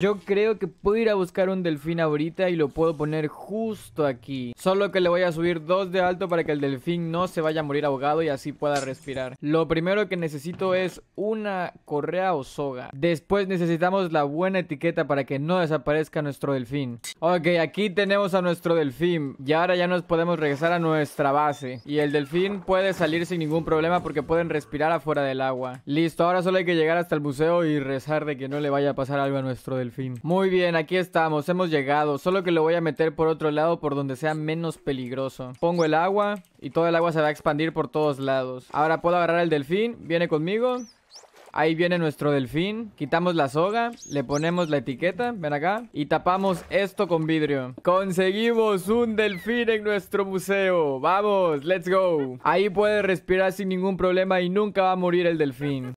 Yo creo que puedo ir a buscar un delfín ahorita y lo puedo poner justo aquí. Solo que le voy a subir dos de alto para que el delfín no se vaya a morir ahogado y así pueda respirar. Lo primero que necesito es una correa o soga. Después necesitamos la buena etiqueta para que no desaparezca nuestro delfín. Ok, aquí tenemos a nuestro delfín. Y ahora ya nos podemos regresar a nuestra base. Y el delfín puede salir sin ningún problema porque pueden respirar afuera del agua. Listo, ahora solo hay que llegar hasta el museo y rezar de que no le vaya a pasar algo a nuestro delfín. Muy bien, aquí estamos, hemos llegado. Solo que lo voy a meter por otro lado por donde sea menos peligroso. Pongo el agua y todo el agua se va a expandir por todos lados. Ahora puedo agarrar el delfín, viene conmigo. Ahí viene nuestro delfín. Quitamos la soga, le ponemos la etiqueta, ven acá, y tapamos esto con vidrio. Conseguimos un delfín en nuestro museo. Vamos, let's go. Ahí puede respirar sin ningún problema y nunca va a morir el delfín.